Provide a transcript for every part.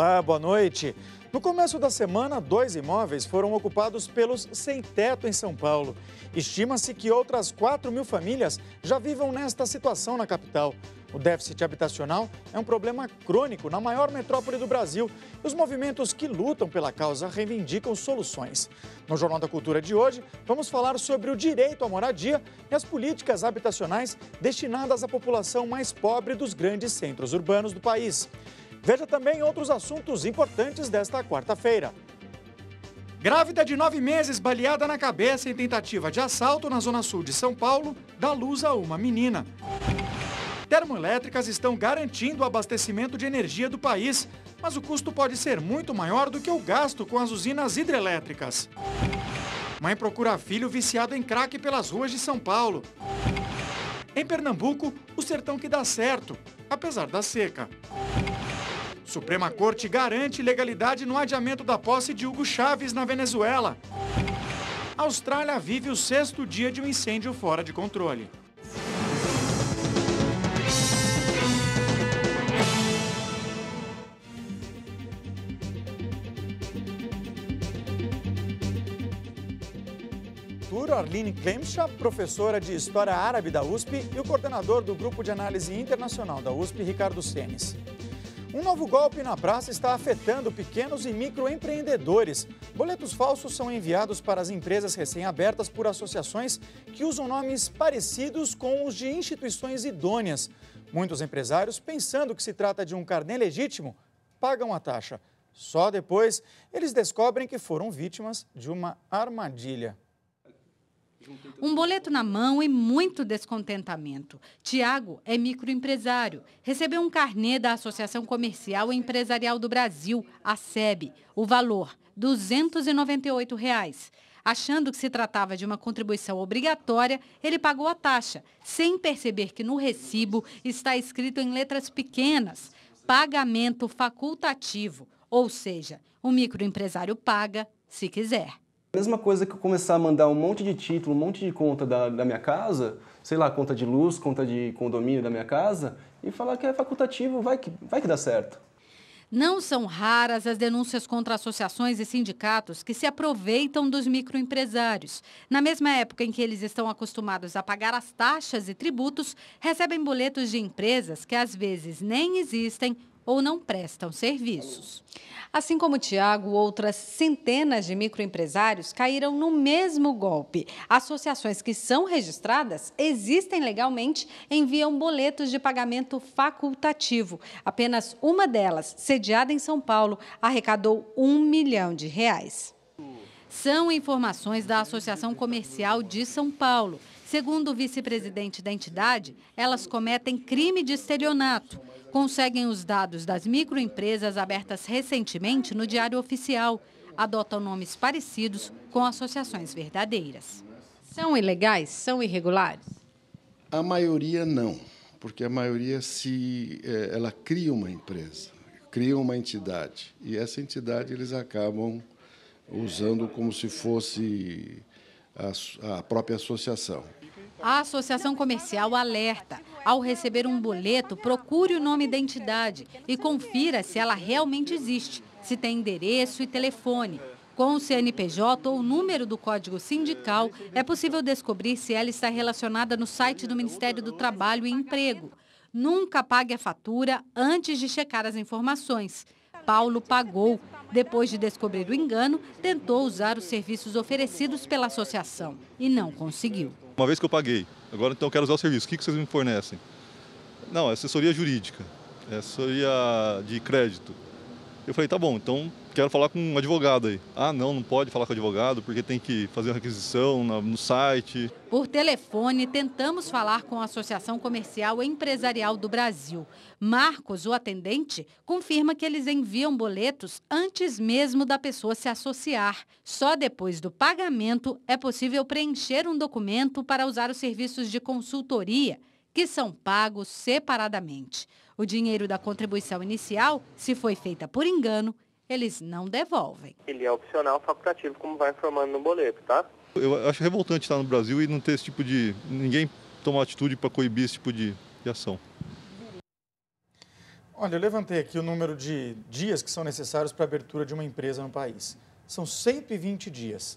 Olá, boa noite. No começo da semana, dois imóveis foram ocupados pelos sem-teto em São Paulo. Estima-se que outras 4 mil famílias já vivam nesta situação na capital. O déficit habitacional é um problema crônico na maior metrópole do Brasil e os movimentos que lutam pela causa reivindicam soluções. No Jornal da Cultura de hoje, vamos falar sobre o direito à moradia e as políticas habitacionais destinadas à população mais pobre dos grandes centros urbanos do país. Veja também outros assuntos importantes desta quarta-feira. Grávida de nove meses, baleada na cabeça em tentativa de assalto na Zona Sul de São Paulo, dá luz a uma menina. Termoelétricas estão garantindo o abastecimento de energia do país, mas o custo pode ser muito maior do que o gasto com as usinas hidrelétricas. Mãe procura filho viciado em crack pelas ruas de São Paulo. Em Pernambuco, o sertão que dá certo, apesar da seca. Suprema Corte garante legalidade no adiamento da posse de Hugo Chávez na Venezuela. A Austrália vive o sexto dia de um incêndio fora de controle. Arthur Arlene Klemcha, professora de História Árabe da USP, e o coordenador do Grupo de Análise Internacional da USP, Ricardo Senes. Um novo golpe na praça está afetando pequenos e microempreendedores. Boletos falsos são enviados para as empresas recém-abertas por associações que usam nomes parecidos com os de instituições idôneas. Muitos empresários, pensando que se trata de um carnê legítimo, pagam a taxa. Só depois eles descobrem que foram vítimas de uma armadilha. Um boleto na mão e muito descontentamento. Tiago é microempresário. Recebeu um carnê da Associação Comercial e Empresarial do Brasil, a SEB. O valor, R$ 298. Reais. Achando que se tratava de uma contribuição obrigatória, ele pagou a taxa, sem perceber que no recibo está escrito em letras pequenas: pagamento facultativo. Ou seja, o microempresário paga se quiser. Mesma coisa que eu começar a mandar um monte de título, um monte de conta da, da minha casa, sei lá, conta de luz, conta de condomínio da minha casa, e falar que é facultativo, vai que, vai que dá certo. Não são raras as denúncias contra associações e sindicatos que se aproveitam dos microempresários. Na mesma época em que eles estão acostumados a pagar as taxas e tributos, recebem boletos de empresas que às vezes nem existem ou não prestam serviços. Assim como Tiago, outras centenas de microempresários caíram no mesmo golpe. Associações que são registradas, existem legalmente, enviam boletos de pagamento facultativo. Apenas uma delas, sediada em São Paulo, arrecadou um milhão de reais. São informações da Associação Comercial de São Paulo. Segundo o vice-presidente da entidade, elas cometem crime de estelionato conseguem os dados das microempresas abertas recentemente no Diário Oficial. Adotam nomes parecidos com associações verdadeiras. São ilegais? São irregulares? A maioria não, porque a maioria se é, ela cria uma empresa, cria uma entidade e essa entidade eles acabam usando como se fosse a, a própria associação. A associação comercial alerta ao receber um boleto, procure o nome da entidade e confira se ela realmente existe, se tem endereço e telefone. Com o CNPJ ou o número do Código Sindical, é possível descobrir se ela está relacionada no site do Ministério do Trabalho e Emprego. Nunca pague a fatura antes de checar as informações. Paulo pagou. Depois de descobrir o engano, tentou usar os serviços oferecidos pela associação e não conseguiu uma vez que eu paguei, agora então eu quero usar o serviço, o que, que vocês me fornecem? Não, é assessoria jurídica, é assessoria de crédito. Eu falei, tá bom, então quero falar com um advogado aí. Ah, não, não pode falar com advogado porque tem que fazer uma requisição no site. Por telefone, tentamos falar com a Associação Comercial Empresarial do Brasil. Marcos, o atendente, confirma que eles enviam boletos antes mesmo da pessoa se associar. Só depois do pagamento é possível preencher um documento para usar os serviços de consultoria, que são pagos separadamente. O dinheiro da contribuição inicial, se foi feita por engano, eles não devolvem. Ele é opcional facultativo, como vai informando no boleto, tá? Eu acho revoltante estar no Brasil e não ter esse tipo de. ninguém tomar atitude para coibir esse tipo de, de ação. Olha, eu levantei aqui o número de dias que são necessários para a abertura de uma empresa no país. São 120 dias.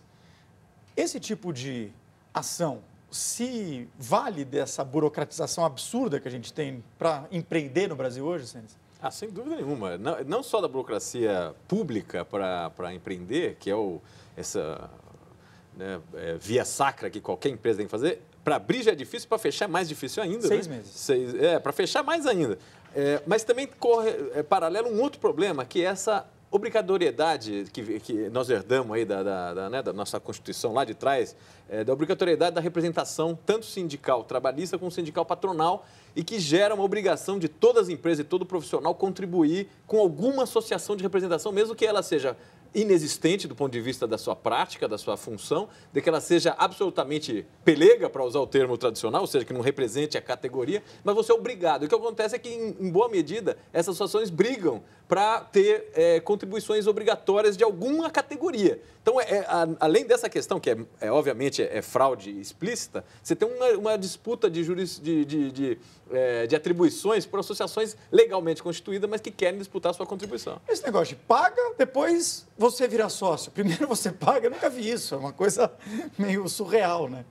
Esse tipo de ação se vale dessa burocratização absurda que a gente tem para empreender no Brasil hoje, Sênis? Ah, sem dúvida nenhuma. Não, não só da burocracia pública para empreender, que é o, essa né, é, via sacra que qualquer empresa tem que fazer, para abrir já é difícil, para fechar é mais difícil ainda. Seis né? meses. Seis, é, para fechar mais ainda. É, mas também corre é, paralelo um outro problema, que é essa obrigatoriedade que, que nós herdamos aí da, da, da, né, da nossa Constituição lá de trás, é, da obrigatoriedade da representação, tanto sindical trabalhista como sindical patronal, e que gera uma obrigação de todas as empresas e todo profissional contribuir com alguma associação de representação, mesmo que ela seja inexistente do ponto de vista da sua prática, da sua função, de que ela seja absolutamente pelega, para usar o termo tradicional, ou seja, que não represente a categoria, mas você é obrigado. o que acontece é que, em boa medida, essas associações brigam para ter é, contribuições obrigatórias de alguma categoria. Então, é, é, a, além dessa questão, que é, é obviamente é, é, fraude explícita, você tem uma, uma disputa de, juris, de, de, de, é, de atribuições por associações legalmente constituídas, mas que querem disputar sua contribuição. Esse negócio de paga, depois você virar sócio? Primeiro você paga, eu nunca vi isso, é uma coisa meio surreal, né?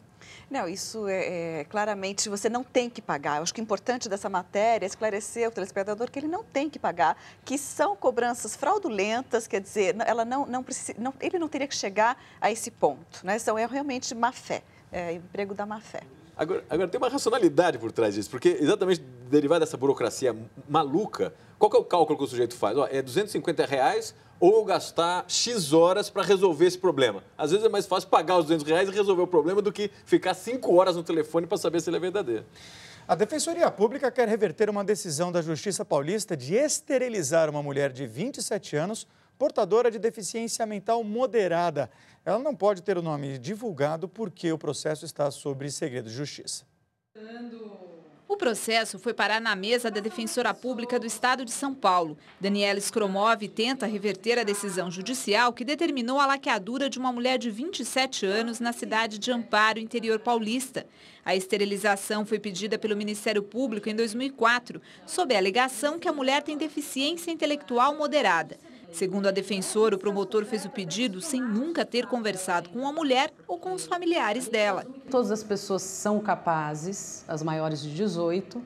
Não, isso é, é, claramente você não tem que pagar. Eu acho que o importante dessa matéria é esclarecer o telespectador que ele não tem que pagar, que são cobranças fraudulentas, quer dizer, ela não, não, precisa, não ele não teria que chegar a esse ponto, né? São é realmente má fé, é emprego da má fé. Agora, agora, tem uma racionalidade por trás disso, porque exatamente derivado dessa burocracia maluca, qual que é o cálculo que o sujeito faz? Ó, é 250 reais ou gastar X horas para resolver esse problema. Às vezes é mais fácil pagar os 200 reais e resolver o problema do que ficar 5 horas no telefone para saber se ele é verdadeiro. A Defensoria Pública quer reverter uma decisão da Justiça Paulista de esterilizar uma mulher de 27 anos portadora de deficiência mental moderada. Ela não pode ter o nome divulgado porque o processo está sobre segredo de justiça. O processo foi parar na mesa da Defensora Pública do Estado de São Paulo. Daniela Skromov tenta reverter a decisão judicial que determinou a laqueadura de uma mulher de 27 anos na cidade de Amparo, interior paulista. A esterilização foi pedida pelo Ministério Público em 2004, sob a alegação que a mulher tem deficiência intelectual moderada. Segundo a defensora, o promotor fez o pedido sem nunca ter conversado com a mulher ou com os familiares dela. Todas as pessoas são capazes, as maiores de 18,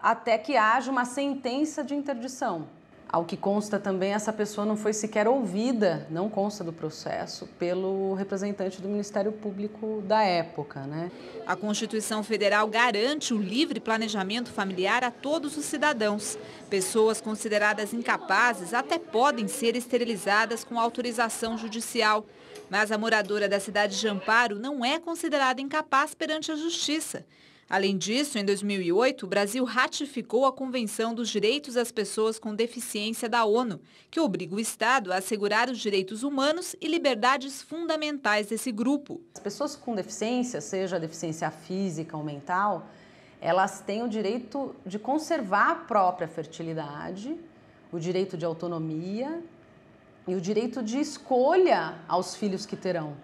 até que haja uma sentença de interdição. Ao que consta também, essa pessoa não foi sequer ouvida, não consta do processo, pelo representante do Ministério Público da época. Né? A Constituição Federal garante o livre planejamento familiar a todos os cidadãos. Pessoas consideradas incapazes até podem ser esterilizadas com autorização judicial. Mas a moradora da cidade de Amparo não é considerada incapaz perante a justiça. Além disso, em 2008, o Brasil ratificou a Convenção dos Direitos das Pessoas com Deficiência da ONU, que obriga o Estado a assegurar os direitos humanos e liberdades fundamentais desse grupo. As pessoas com deficiência, seja deficiência física ou mental, elas têm o direito de conservar a própria fertilidade, o direito de autonomia e o direito de escolha aos filhos que terão.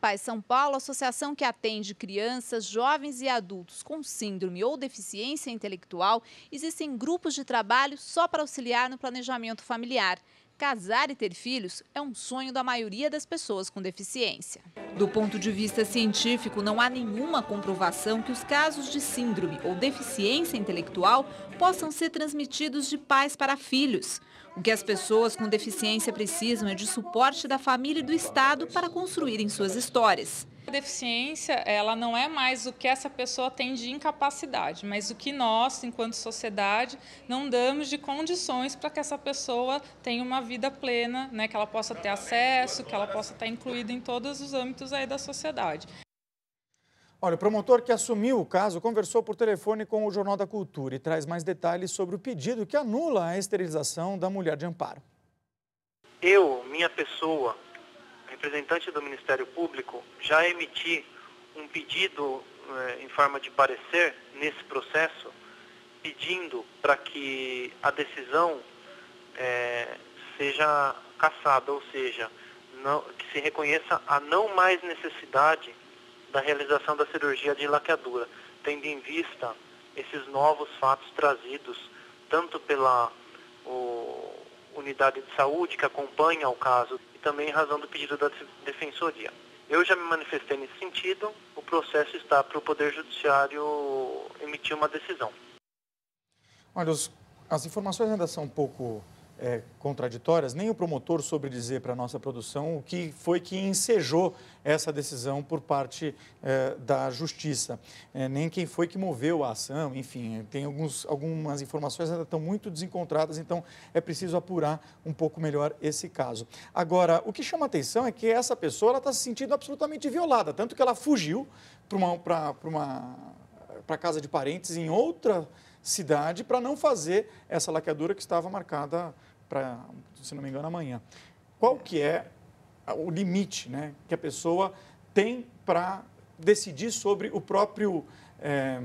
Pais São Paulo, associação que atende crianças, jovens e adultos com síndrome ou deficiência intelectual, existem grupos de trabalho só para auxiliar no planejamento familiar. Casar e ter filhos é um sonho da maioria das pessoas com deficiência. Do ponto de vista científico, não há nenhuma comprovação que os casos de síndrome ou deficiência intelectual possam ser transmitidos de pais para filhos. O que as pessoas com deficiência precisam é de suporte da família e do Estado para construírem suas histórias. A deficiência, ela não é mais o que essa pessoa tem de incapacidade, mas o que nós, enquanto sociedade, não damos de condições para que essa pessoa tenha uma vida plena, né, que ela possa ter acesso, que ela possa estar incluída em todos os âmbitos aí da sociedade. Olha, o promotor que assumiu o caso conversou por telefone com o Jornal da Cultura e traz mais detalhes sobre o pedido que anula a esterilização da mulher de amparo. Eu, minha pessoa, representante do Ministério Público, já emiti um pedido eh, em forma de parecer nesse processo, pedindo para que a decisão eh, seja cassada, ou seja, não, que se reconheça a não mais necessidade da realização da cirurgia de laqueadura, tendo em vista esses novos fatos trazidos tanto pela o, unidade de saúde que acompanha o caso e também em razão do pedido da defensoria. Eu já me manifestei nesse sentido, o processo está para o Poder Judiciário emitir uma decisão. Olha, os, as informações ainda são um pouco é, contraditórias, nem o promotor soube dizer para a nossa produção o que foi que ensejou essa decisão por parte é, da Justiça, é, nem quem foi que moveu a ação, enfim, tem alguns, algumas informações ainda estão muito desencontradas, então é preciso apurar um pouco melhor esse caso. Agora, o que chama atenção é que essa pessoa está se sentindo absolutamente violada, tanto que ela fugiu para uma, uma casa de parentes em outra cidade para não fazer essa laqueadura que estava marcada para, se não me engano, amanhã. Qual que é o limite né, que a pessoa tem para decidir sobre o próprio, é,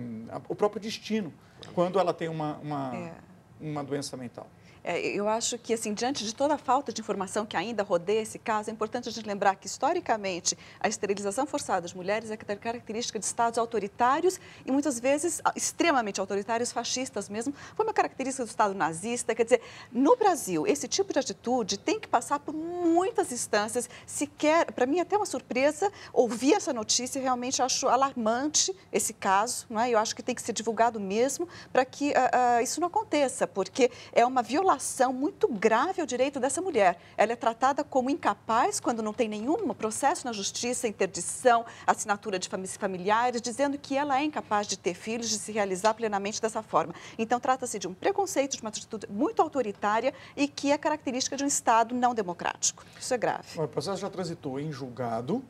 o próprio destino quando ela tem uma, uma, é. uma doença mental? É, eu acho que, assim, diante de toda a falta de informação que ainda rodeia esse caso, é importante a gente lembrar que, historicamente, a esterilização forçada de mulheres é característica de estados autoritários e, muitas vezes, extremamente autoritários, fascistas mesmo. Foi uma característica do Estado nazista. Quer dizer, no Brasil, esse tipo de atitude tem que passar por muitas instâncias. Sequer, para mim, é até uma surpresa ouvir essa notícia. Realmente acho alarmante esse caso. Não é? Eu acho que tem que ser divulgado mesmo para que uh, uh, isso não aconteça, porque é uma violação violação muito grave ao direito dessa mulher. Ela é tratada como incapaz quando não tem nenhum processo na justiça, interdição, assinatura de familiares, dizendo que ela é incapaz de ter filhos, de se realizar plenamente dessa forma. Então, trata-se de um preconceito, de uma atitude muito autoritária e que é característica de um Estado não democrático. Isso é grave. O processo já transitou em julgado,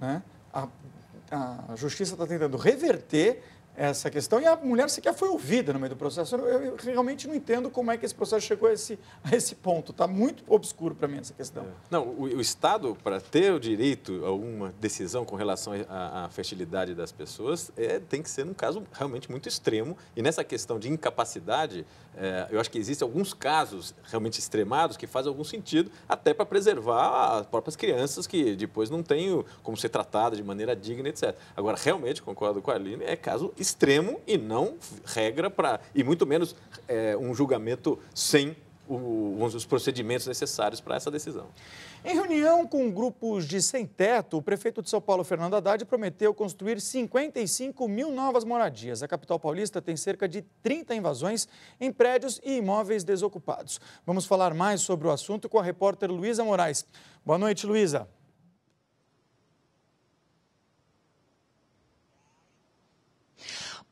né? a, a justiça está tentando reverter essa questão. E a mulher sequer foi ouvida no meio do processo. Eu, eu realmente não entendo como é que esse processo chegou a esse, a esse ponto. Está muito obscuro para mim essa questão. É. Não, o, o Estado, para ter o direito a uma decisão com relação à fertilidade das pessoas, é, tem que ser num caso realmente muito extremo. E nessa questão de incapacidade, é, eu acho que existem alguns casos realmente extremados que fazem algum sentido, até para preservar as próprias crianças que depois não têm como ser tratadas de maneira digna, etc. Agora, realmente, concordo com a Aline, é caso extremo e não regra para. e muito menos é, um julgamento sem o, os procedimentos necessários para essa decisão. Em reunião com grupos de sem-teto, o prefeito de São Paulo, Fernando Haddad, prometeu construir 55 mil novas moradias. A capital paulista tem cerca de 30 invasões em prédios e imóveis desocupados. Vamos falar mais sobre o assunto com a repórter Luísa Moraes. Boa noite, Luísa.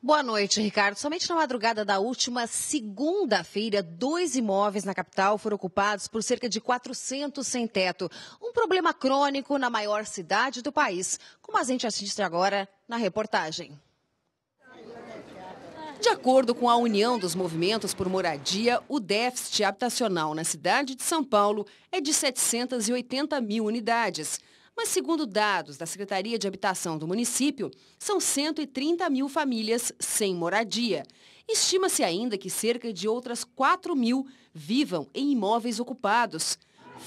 Boa noite, Ricardo. Somente na madrugada da última segunda-feira, dois imóveis na capital foram ocupados por cerca de 400 sem teto. Um problema crônico na maior cidade do país, como a gente assiste agora na reportagem. De acordo com a União dos Movimentos por Moradia, o déficit habitacional na cidade de São Paulo é de 780 mil unidades. Mas, segundo dados da Secretaria de Habitação do município, são 130 mil famílias sem moradia. Estima-se ainda que cerca de outras 4 mil vivam em imóveis ocupados.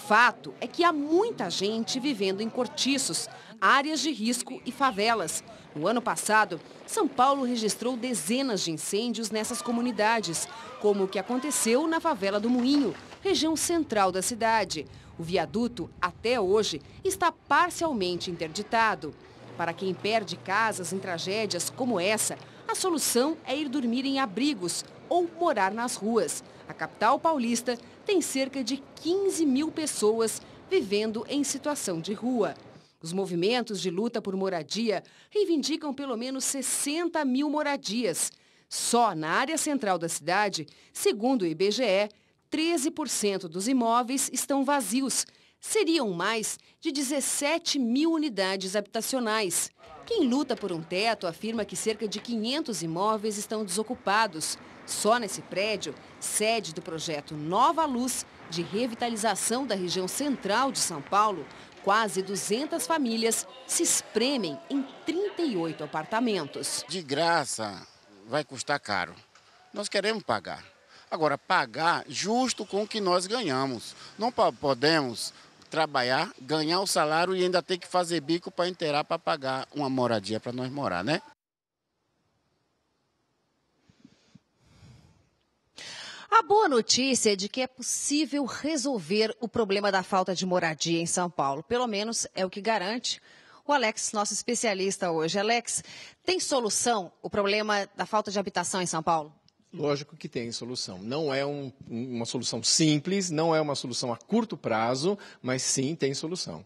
Fato é que há muita gente vivendo em cortiços, áreas de risco e favelas. No ano passado, São Paulo registrou dezenas de incêndios nessas comunidades, como o que aconteceu na favela do Moinho, região central da cidade. O viaduto, até hoje, está parcialmente interditado. Para quem perde casas em tragédias como essa, a solução é ir dormir em abrigos ou morar nas ruas. A capital paulista tem cerca de 15 mil pessoas vivendo em situação de rua. Os movimentos de luta por moradia reivindicam pelo menos 60 mil moradias. Só na área central da cidade, segundo o IBGE, 13% dos imóveis estão vazios. Seriam mais de 17 mil unidades habitacionais. Quem luta por um teto afirma que cerca de 500 imóveis estão desocupados. Só nesse prédio, sede do projeto Nova Luz, de revitalização da região central de São Paulo, quase 200 famílias se espremem em 38 apartamentos. De graça vai custar caro. Nós queremos pagar. Agora, pagar justo com o que nós ganhamos. Não podemos trabalhar, ganhar o salário e ainda ter que fazer bico para inteirar para pagar uma moradia para nós morar, né? A boa notícia é de que é possível resolver o problema da falta de moradia em São Paulo. Pelo menos é o que garante o Alex, nosso especialista hoje. Alex, tem solução o problema da falta de habitação em São Paulo? Lógico que tem solução. Não é um, uma solução simples, não é uma solução a curto prazo, mas sim tem solução.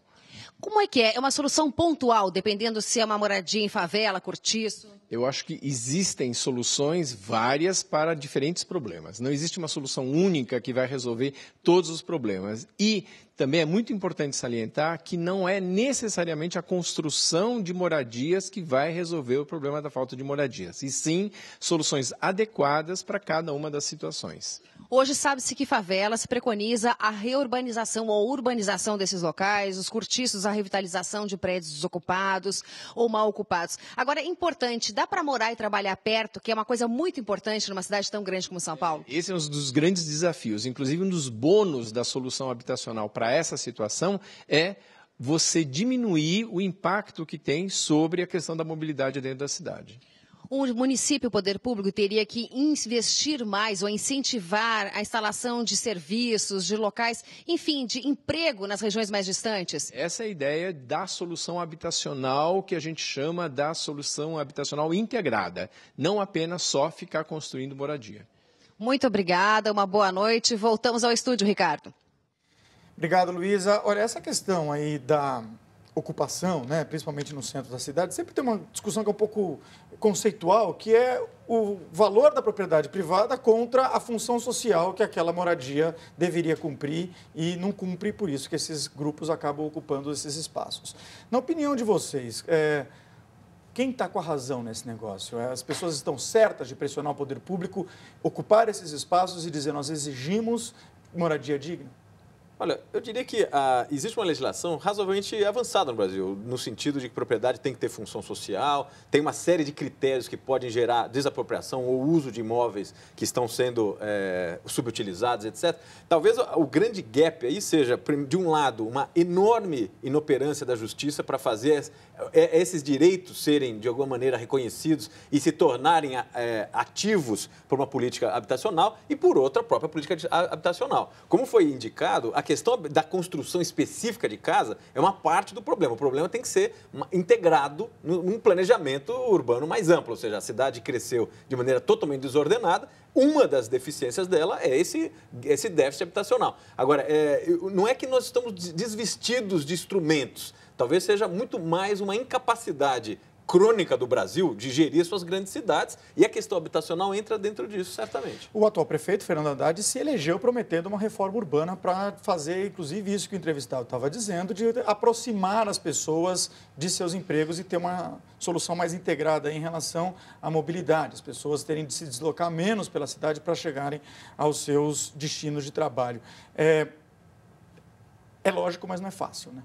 Como é que é? É uma solução pontual, dependendo se é uma moradia em favela, cortiço? Eu acho que existem soluções várias para diferentes problemas. Não existe uma solução única que vai resolver todos os problemas. E também é muito importante salientar que não é necessariamente a construção de moradias que vai resolver o problema da falta de moradias, e sim soluções adequadas para cada uma das situações. Hoje sabe-se que favelas preconiza a reurbanização ou urbanização desses locais, os cortiços, a revitalização de prédios desocupados ou mal ocupados. Agora, é importante, dá para morar e trabalhar perto, que é uma coisa muito importante numa cidade tão grande como São Paulo? Esse é um dos grandes desafios. Inclusive, um dos bônus da solução habitacional para essa situação é você diminuir o impacto que tem sobre a questão da mobilidade dentro da cidade o município, o poder público, teria que investir mais ou incentivar a instalação de serviços, de locais, enfim, de emprego nas regiões mais distantes? Essa é a ideia da solução habitacional que a gente chama da solução habitacional integrada, não apenas só ficar construindo moradia. Muito obrigada, uma boa noite. Voltamos ao estúdio, Ricardo. Obrigado, Luísa. Olha, essa questão aí da ocupação, né, principalmente no centro da cidade, sempre tem uma discussão que é um pouco conceitual, que é o valor da propriedade privada contra a função social que aquela moradia deveria cumprir e não cumpre, por isso que esses grupos acabam ocupando esses espaços. Na opinião de vocês, é, quem está com a razão nesse negócio? É, as pessoas estão certas de pressionar o poder público, ocupar esses espaços e dizer nós exigimos moradia digna? Olha, eu diria que ah, existe uma legislação razoavelmente avançada no Brasil, no sentido de que propriedade tem que ter função social, tem uma série de critérios que podem gerar desapropriação ou uso de imóveis que estão sendo é, subutilizados, etc. Talvez o grande gap aí seja, de um lado, uma enorme inoperância da justiça para fazer eh, esses direitos serem, de alguma maneira, reconhecidos e se tornarem é, ativos por uma política habitacional, e, por outra, a própria política ah, habitacional. Como foi indicado, a a questão da construção específica de casa é uma parte do problema. O problema tem que ser integrado num planejamento urbano mais amplo, ou seja, a cidade cresceu de maneira totalmente desordenada. Uma das deficiências dela é esse, esse déficit habitacional. Agora, é, não é que nós estamos desvestidos de instrumentos. Talvez seja muito mais uma incapacidade crônica do Brasil de gerir suas grandes cidades e a questão habitacional entra dentro disso, certamente. O atual prefeito, Fernando Haddad, se elegeu prometendo uma reforma urbana para fazer, inclusive, isso que o entrevistado estava dizendo, de aproximar as pessoas de seus empregos e ter uma solução mais integrada em relação à mobilidade, as pessoas terem de se deslocar menos pela cidade para chegarem aos seus destinos de trabalho. É, é lógico, mas não é fácil, né?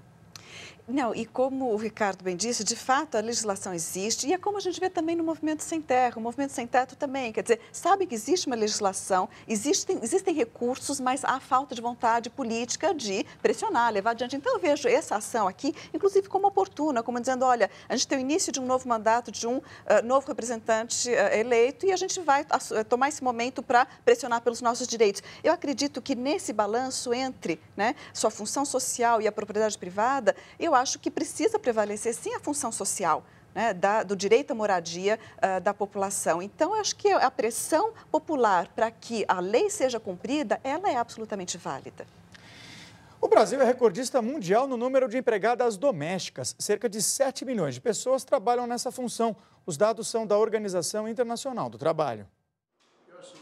Não, e como o Ricardo bem disse, de fato a legislação existe e é como a gente vê também no Movimento Sem Terra, o Movimento Sem Teto também, quer dizer, sabe que existe uma legislação, existem, existem recursos, mas há falta de vontade política de pressionar, levar adiante. Então eu vejo essa ação aqui, inclusive como oportuna, como dizendo, olha, a gente tem o início de um novo mandato de um uh, novo representante uh, eleito e a gente vai eh, tomar esse momento para pressionar pelos nossos direitos. Eu acredito que nesse balanço entre né, sua função social e a propriedade privada, eu acho que precisa prevalecer sim a função social. Né, da, do direito à moradia uh, da população. Então, eu acho que a pressão popular para que a lei seja cumprida, ela é absolutamente válida. O Brasil é recordista mundial no número de empregadas domésticas. Cerca de 7 milhões de pessoas trabalham nessa função. Os dados são da Organização Internacional do Trabalho.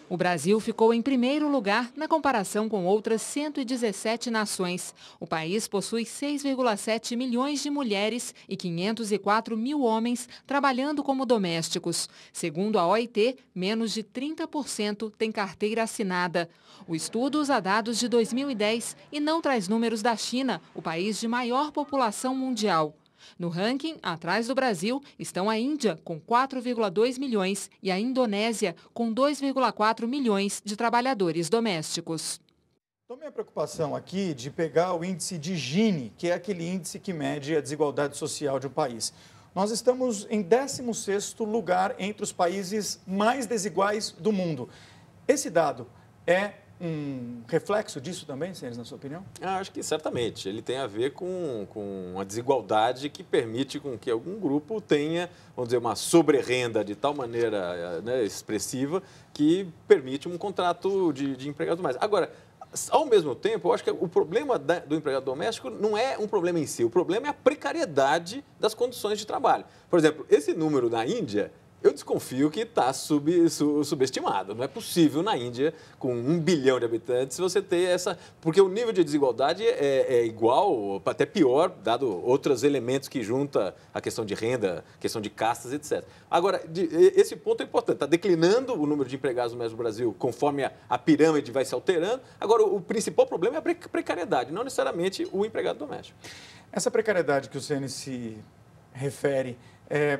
O Brasil ficou em primeiro lugar na comparação com outras 117 nações. O país possui 6,7 milhões de mulheres e 504 mil homens trabalhando como domésticos. Segundo a OIT, menos de 30% tem carteira assinada. O estudo usa dados de 2010 e não traz números da China, o país de maior população mundial. No ranking, atrás do Brasil, estão a Índia, com 4,2 milhões, e a Indonésia, com 2,4 milhões de trabalhadores domésticos. Então, minha preocupação aqui de pegar o índice de Gini, que é aquele índice que mede a desigualdade social de um país. Nós estamos em 16º lugar entre os países mais desiguais do mundo. Esse dado é um reflexo disso também, Sênis, na sua opinião? Ah, acho que certamente. Ele tem a ver com, com a desigualdade que permite com que algum grupo tenha, vamos dizer, uma sobrerenda de tal maneira eh, né, expressiva que permite um contrato de, de empregado mais. Agora, ao mesmo tempo, eu acho que o problema da, do empregado doméstico não é um problema em si, o problema é a precariedade das condições de trabalho. Por exemplo, esse número na Índia eu desconfio que está sub, sub, subestimado. Não é possível na Índia, com um bilhão de habitantes, você ter essa. Porque o nível de desigualdade é, é igual, até pior, dado outros elementos que junta a questão de renda, questão de castas, etc. Agora, de, esse ponto é importante. Está declinando o número de empregados no mesmo Brasil conforme a, a pirâmide vai se alterando. Agora, o, o principal problema é a precariedade, não necessariamente o empregado doméstico. Essa precariedade que o CNC refere, é,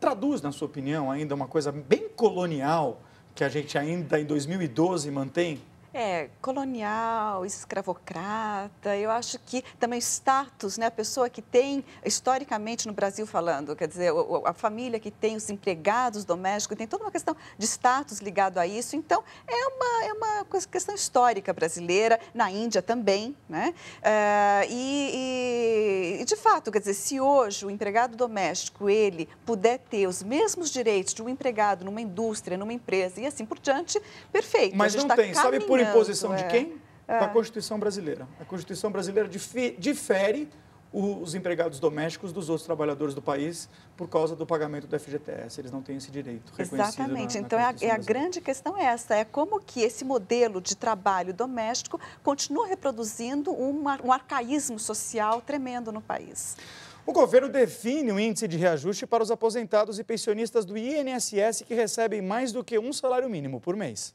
traduz, na sua opinião, ainda uma coisa bem colonial que a gente ainda em 2012 mantém? É, colonial, escravocrata, eu acho que também status, né? A pessoa que tem, historicamente no Brasil falando, quer dizer, a família que tem os empregados domésticos, tem toda uma questão de status ligado a isso. Então, é uma, é uma questão histórica brasileira, na Índia também, né? Eh, e, e, de fato, quer dizer, se hoje o empregado doméstico, ele puder ter os mesmos direitos de um empregado numa indústria, numa empresa e assim por diante, perfeito. Mas não tá tem, sabe por por imposição é. de quem? É. Da Constituição brasileira. A Constituição brasileira difere os empregados domésticos dos outros trabalhadores do país por causa do pagamento do FGTS. Eles não têm esse direito reconhecido. Exatamente. Na, na então, é a, é a grande questão é essa, é como que esse modelo de trabalho doméstico continua reproduzindo um arcaísmo social tremendo no país. O governo define o índice de reajuste para os aposentados e pensionistas do INSS que recebem mais do que um salário mínimo por mês.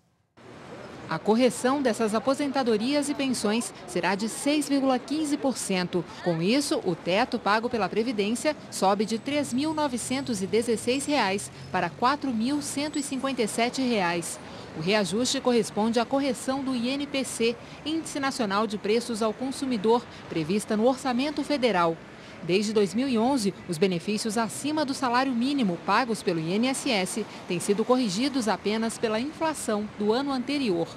A correção dessas aposentadorias e pensões será de 6,15%. Com isso, o teto pago pela Previdência sobe de R$ 3.916 para R$ 4.157. O reajuste corresponde à correção do INPC, Índice Nacional de Preços ao Consumidor, prevista no Orçamento Federal. Desde 2011, os benefícios acima do salário mínimo pagos pelo INSS têm sido corrigidos apenas pela inflação do ano anterior.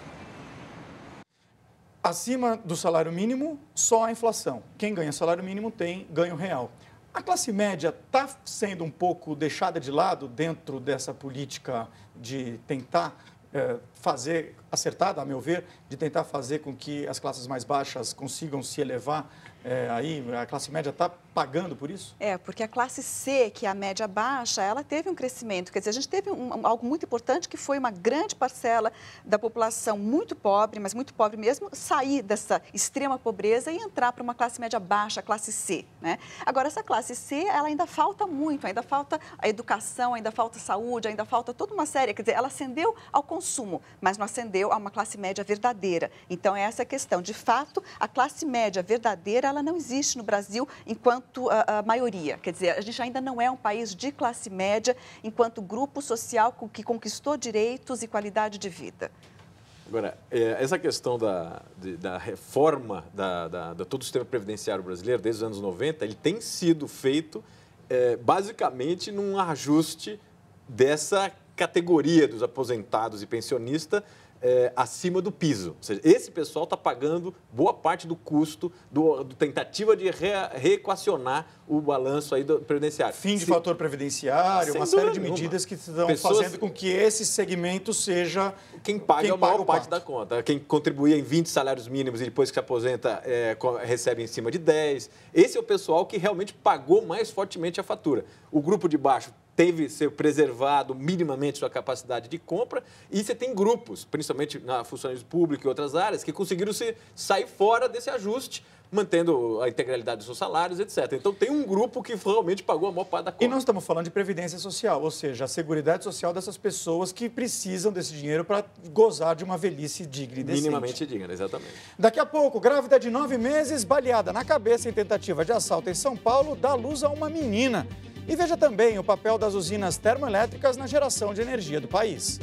Acima do salário mínimo, só a inflação. Quem ganha salário mínimo tem ganho real. A classe média está sendo um pouco deixada de lado dentro dessa política de tentar eh, fazer, acertada, a meu ver, de tentar fazer com que as classes mais baixas consigam se elevar é, aí a classe média está pagando por isso? É, porque a classe C, que é a média baixa, ela teve um crescimento. Quer dizer, a gente teve um, algo muito importante que foi uma grande parcela da população muito pobre, mas muito pobre mesmo, sair dessa extrema pobreza e entrar para uma classe média baixa, classe C. Né? Agora, essa classe C, ela ainda falta muito, ainda falta a educação, ainda falta saúde, ainda falta toda uma série. Quer dizer, ela ascendeu ao consumo, mas não ascendeu a uma classe média verdadeira. Então, é essa a questão. De fato, a classe média verdadeira, ela ela não existe no Brasil enquanto a, a, maioria. Quer dizer, a gente ainda não é um país de classe média enquanto grupo social que conquistou direitos e qualidade de vida. Agora, é, essa questão da, da reforma da, da, todo o sistema previdenciário brasileiro desde os anos 90, ele tem sido feito é, basicamente num ajuste dessa categoria dos aposentados e pensionistas é, acima do piso. Ou seja, esse pessoal está pagando boa parte do custo do, do tentativa de re, reequacionar o balanço aí do previdenciário. Fim de Se, fator previdenciário, uma série de medidas nenhuma. que estão Pessoas, fazendo com que esse segmento seja quem paga quem é a maior paga parte, da conta. Quem contribuía em 20 salários mínimos e depois que se aposenta é, recebe em cima de 10. Esse é o pessoal que realmente pagou mais fortemente a fatura. O grupo de baixo teve ser preservado minimamente sua capacidade de compra e você tem grupos, principalmente na funcionários públicos e outras áreas, que conseguiram se sair fora desse ajuste mantendo a integralidade dos seus salários, etc. Então tem um grupo que realmente pagou a maior parte da conta. E nós estamos falando de previdência social, ou seja, a seguridade social dessas pessoas que precisam desse dinheiro para gozar de uma velhice digna e decente. Minimamente digna, exatamente. Daqui a pouco, grávida de nove meses, baleada na cabeça em tentativa de assalto em São Paulo, dá luz a uma menina. E veja também o papel das usinas termoelétricas na geração de energia do país.